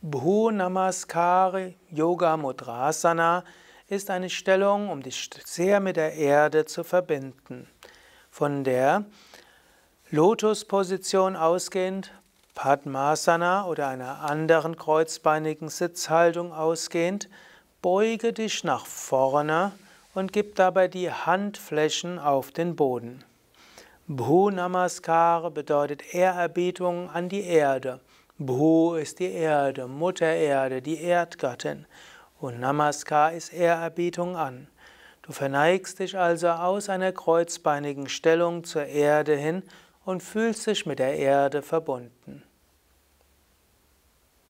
Bhu Namaskari Yoga Mudrasana ist eine Stellung, um dich sehr mit der Erde zu verbinden. Von der Lotusposition ausgehend, Padmasana oder einer anderen kreuzbeinigen Sitzhaltung ausgehend, beuge dich nach vorne und gib dabei die Handflächen auf den Boden. Bhu Namaskar bedeutet Ehrerbietung an die Erde. Bhu ist die Erde, Mutter Erde, die Erdgattin. Und Namaskar ist Ehrerbietung an. Du verneigst dich also aus einer kreuzbeinigen Stellung zur Erde hin und fühlst dich mit der Erde verbunden.